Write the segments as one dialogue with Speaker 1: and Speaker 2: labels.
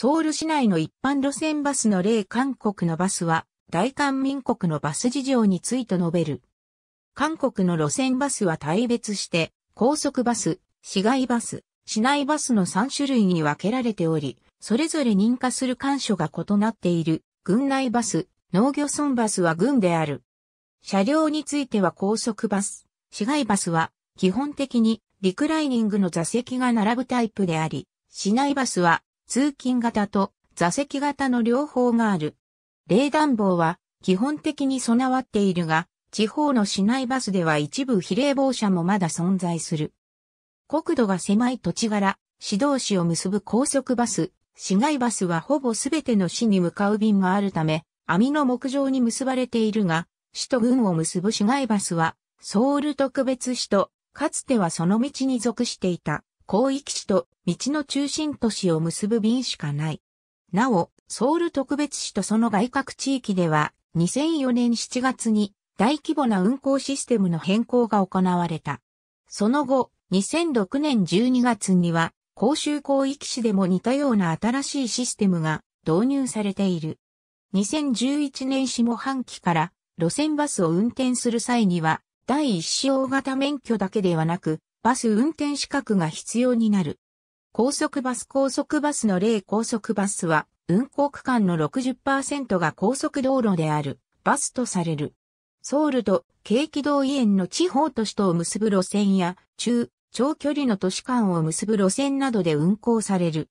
Speaker 1: ソウル市内の一般路線バスの例韓国のバスは、大韓民国のバス事情について述べる。韓国の路線バスは大別して、高速バス、市街バス、市内バスの3種類に分けられており、それぞれ認可する干所が異なっている、軍内バス、農業村バスは軍である。車両については高速バス、市街バスは、基本的にリクライニングの座席が並ぶタイプであり、市内バスは通勤型と座席型の両方がある。冷暖房は基本的に備わっているが、地方の市内バスでは一部非冷房車もまだ存在する。国土が狭い土地柄、市同士を結ぶ高速バス、市街バスはほぼ全ての市に向かう便があるため、網の木上に結ばれているが、市と郡を結ぶ市街バスは、ソウル特別市と、かつてはその道に属していた。広域市と道の中心都市を結ぶ便しかない。なお、ソウル特別市とその外郭地域では、2004年7月に大規模な運行システムの変更が行われた。その後、2006年12月には、公衆広域市でも似たような新しいシステムが導入されている。2011年下半期から路線バスを運転する際には、第一子大型免許だけではなく、バス運転資格が必要になる。高速バス高速バスの例高速バスは、運行区間の60%が高速道路である、バスとされる。ソウルと軽気道医園の地方都市とを結ぶ路線や、中、長距離の都市間を結ぶ路線などで運行される。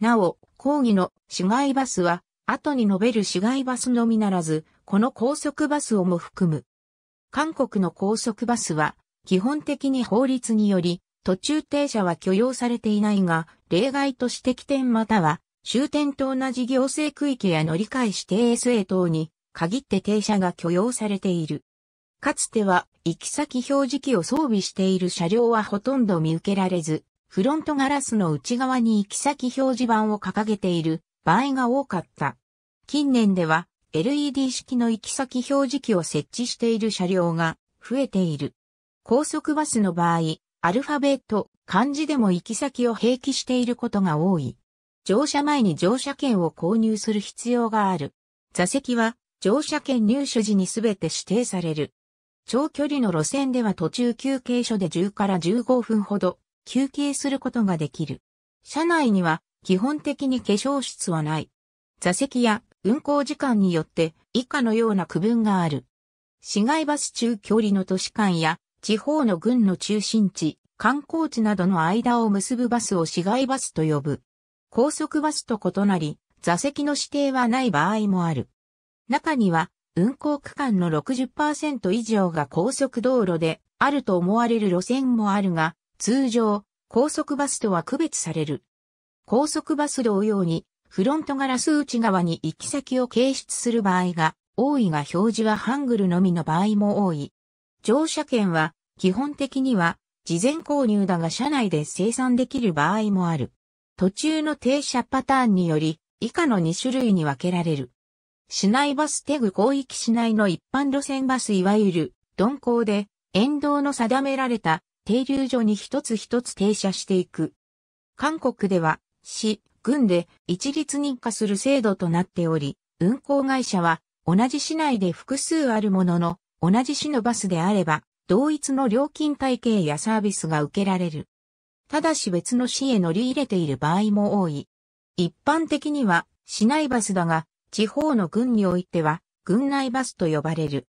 Speaker 1: なお、講義の市街バスは、後に述べる市街バスのみならず、この高速バスをも含む。韓国の高速バスは、基本的に法律により、途中停車は許容されていないが、例外として起点または終点と同じ行政区域や乗り換え指定 SA 等に限って停車が許容されている。かつては行き先表示器を装備している車両はほとんど見受けられず、フロントガラスの内側に行き先表示板を掲げている場合が多かった。近年では LED 式の行き先表示器を設置している車両が増えている。高速バスの場合、アルファベット、漢字でも行き先を併記していることが多い。乗車前に乗車券を購入する必要がある。座席は乗車券入手時にすべて指定される。長距離の路線では途中休憩所で10から15分ほど休憩することができる。車内には基本的に化粧室はない。座席や運行時間によって以下のような区分がある。市街バス中距離の都市間や地方の郡の中心地、観光地などの間を結ぶバスを市街バスと呼ぶ。高速バスと異なり、座席の指定はない場合もある。中には、運行区間の60%以上が高速道路であると思われる路線もあるが、通常、高速バスとは区別される。高速バス同様に、フロントガラス内側に行き先を掲出する場合が多いが表示はハングルのみの場合も多い。乗車券は基本的には事前購入だが車内で生産できる場合もある。途中の停車パターンにより以下の2種類に分けられる。市内バステグ広域市内の一般路線バスいわゆる鈍行で沿道の定められた停留所に一つ一つ停車していく。韓国では市、軍で一律認可する制度となっており、運行会社は同じ市内で複数あるものの同じ市のバスであれば、同一の料金体系やサービスが受けられる。ただし別の市へ乗り入れている場合も多い。一般的には市内バスだが、地方の郡においては、郡内バスと呼ばれる。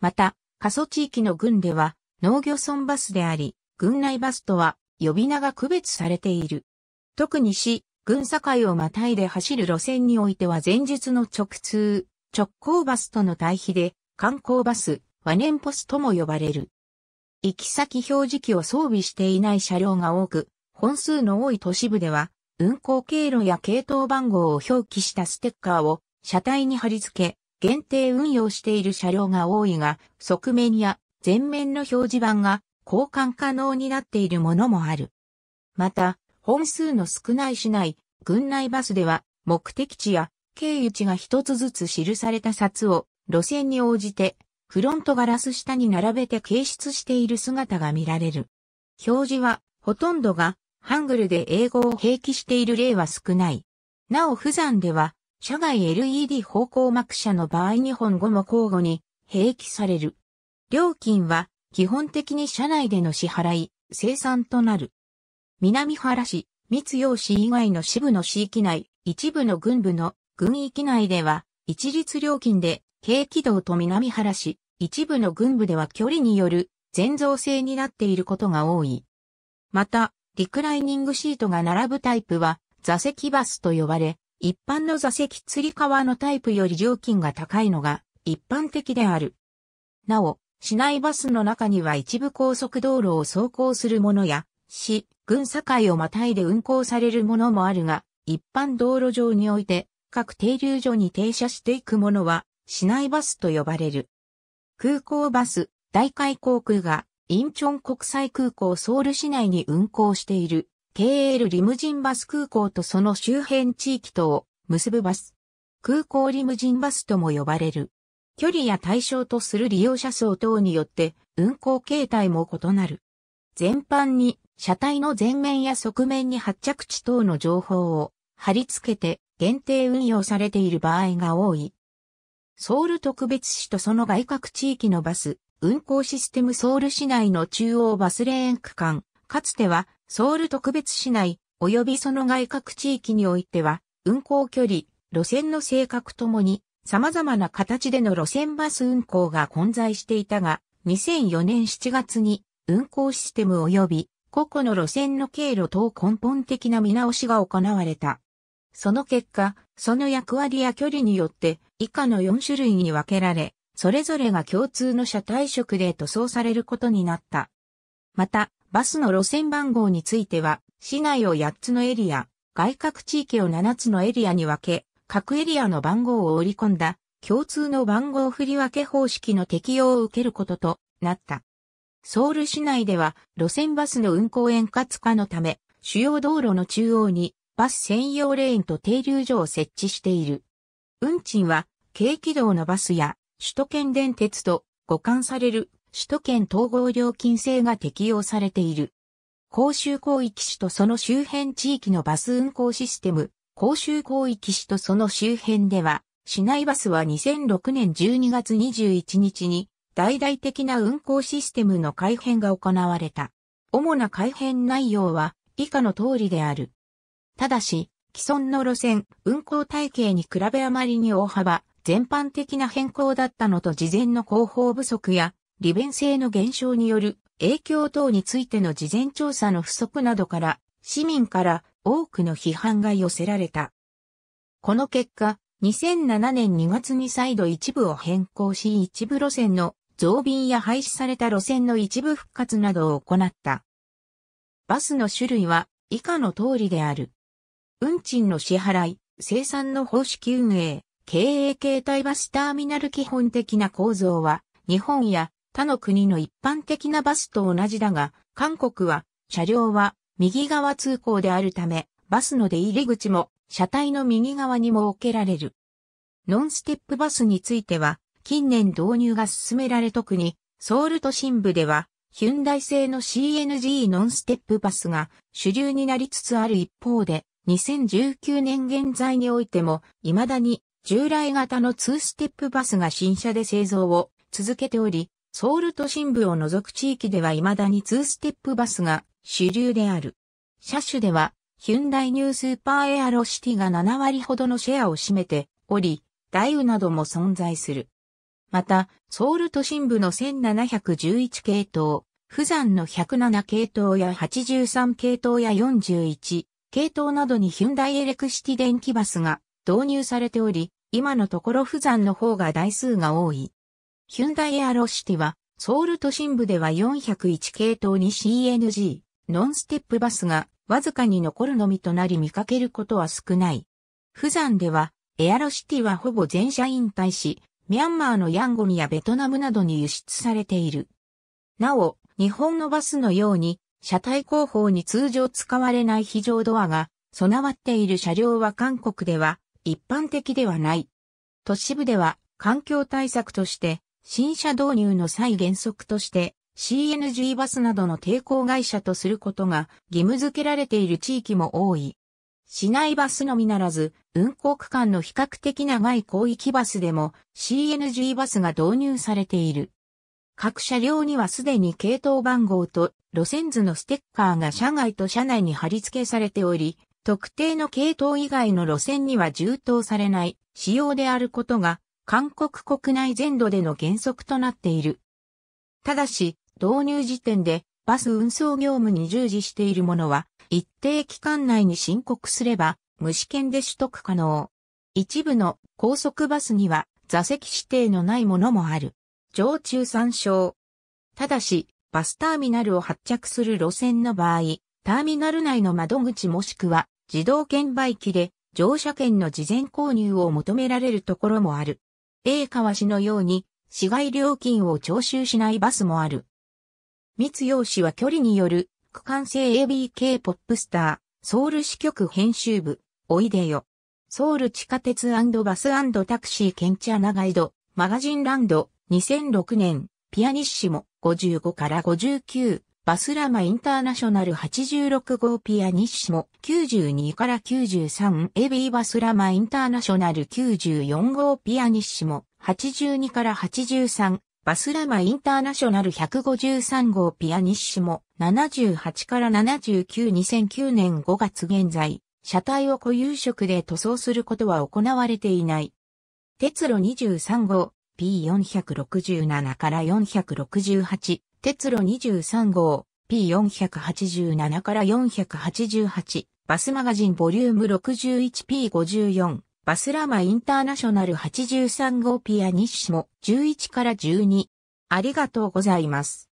Speaker 1: また、過疎地域の郡では、農業村バスであり、郡内バスとは呼び名が区別されている。特に市、郡境をまたいで走る路線においては前日の直通、直行バスとの対比で、観光バス、和年ネンポスとも呼ばれる。行き先表示器を装備していない車両が多く、本数の多い都市部では、運行経路や系統番号を表記したステッカーを車体に貼り付け、限定運用している車両が多いが、側面や前面の表示板が交換可能になっているものもある。また、本数の少ない市内、郡内バスでは、目的地や経由地が一つずつ記された札を路線に応じてフロントガラス下に並べて掲出している姿が見られる。表示は、ほとんどが、ハングルで英語を併記している例は少ない。なお、普山では、社外 LED 方向幕車の場合日本語も交互に併記される。料金は基本的に社内での支払い、生産となる。南原市、密用市以外の支部の市域内、一部の軍部の軍域内では一律料金で軽軌道と南原市、一部の軍部では距離による全造制になっていることが多い。また、リクライニングシートが並ぶタイプは座席バスと呼ばれ、一般の座席つり革のタイプより料金が高いのが一般的である。なお、市内バスの中には一部高速道路を走行するものや、市、軍境をまたいで運行されるものもあるが、一般道路上において、各停留所に停車していくものは、市内バスと呼ばれる。空港バス、大海航空が、インチョン国際空港ソウル市内に運行している、KL リムジンバス空港とその周辺地域とを結ぶバス。空港リムジンバスとも呼ばれる。距離や対象とする利用者層等によって運行形態も異なる。全般に車体の前面や側面に発着地等の情報を貼り付けて限定運用されている場合が多い。ソウル特別市とその外郭地域のバス、運行システムソウル市内の中央バスレーン区間、かつてはソウル特別市内、及びその外郭地域においては、運行距離、路線の性格ともに、様々な形での路線バス運行が混在していたが、2004年7月に運行システム及び個々の路線の経路等根本的な見直しが行われた。その結果、その役割や距離によって以下の4種類に分けられ、それぞれが共通の車体色で塗装されることになった。また、バスの路線番号については、市内を8つのエリア、外郭地域を7つのエリアに分け、各エリアの番号を織り込んだ共通の番号振り分け方式の適用を受けることとなった。ソウル市内では路線バスの運行円滑化のため、主要道路の中央にバス専用レーンと停留所を設置している。運賃は、軽軌道のバスや、首都圏電鉄と互換される首都圏統合料金制が適用されている。甲州広域市とその周辺地域のバス運行システム、甲州広域市とその周辺では、市内バスは2006年12月21日に、大々的な運行システムの改変が行われた。主な改変内容は、以下の通りである。ただし、既存の路線、運行体系に比べあまりに大幅、全般的な変更だったのと事前の広報不足や、利便性の減少による影響等についての事前調査の不足などから、市民から多くの批判が寄せられた。この結果、2007年2月に再度一部を変更し一部路線の増便や廃止された路線の一部復活などを行った。バスの種類は以下の通りである。運賃の支払い、生産の方式運営、経営形態バスターミナル基本的な構造は、日本や他の国の一般的なバスと同じだが、韓国は、車両は右側通行であるため、バスの出入り口も車体の右側に設けられる。ノンステップバスについては、近年導入が進められ特に、ソウル都心部では、ヒュンダイ製の CNG ノンステップバスが主流になりつつある一方で、2019年現在においても、未だに従来型の2ステップバスが新車で製造を続けており、ソウル都心部を除く地域では未だに2ステップバスが主流である。車種では、ヒュンダイニュースーパーエアロシティが7割ほどのシェアを占めており、ダイウなども存在する。また、ソウル都心部の1711系統、富山の107系統や83系統や41系統などにヒュンダイエレクシティ電気バスが導入されており、今のところ不山の方が台数が多い。ヒュンダイエアロシティは、ソウル都心部では401系統に CNG、ノンステップバスがわずかに残るのみとなり見かけることは少ない。不山では、エアロシティはほぼ全社引退し、ミャンマーのヤンゴンやベトナムなどに輸出されている。なお、日本のバスのように車体後方に通常使われない非常ドアが備わっている車両は韓国では一般的ではない。都市部では環境対策として新車導入の際原則として CNG バスなどの抵抗会社とすることが義務付けられている地域も多い。市内バスのみならず、運行区間の比較的長い広域バスでも CNG バスが導入されている。各車両にはすでに系統番号と路線図のステッカーが車外と車内に貼り付けされており、特定の系統以外の路線には充当されない仕様であることが、韓国国内全土での原則となっている。ただし、導入時点でバス運送業務に従事しているものは、一定期間内に申告すれば、無試験で取得可能。一部の高速バスには座席指定のないものもある。常駐参照。ただし、バスターミナルを発着する路線の場合、ターミナル内の窓口もしくは自動券売機で乗車券の事前購入を求められるところもある。A 川市のように市外料金を徴収しないバスもある。密用氏は距離による区間性 ABK ポップスター、ソウル支局編集部、おいでよ。ソウル地下鉄バスタクシーケンチャーナガイド、マガジンランド、2006年、ピアニッシモ。55から59、バスラマインターナショナル86号ピアニッシモ92から93エビーバスラマインターナショナル94号ピアニッシモ82から83バスラマインターナショナル153号ピアニッシモ78から792009年5月現在車体を固有色で塗装することは行われていない。鉄路23号 P467 から468、鉄路23号、P487 から488、バスマガジンボリューム 61P54、バスラマインターナショナル83号ピアニッシモ11から12。ありがとうございます。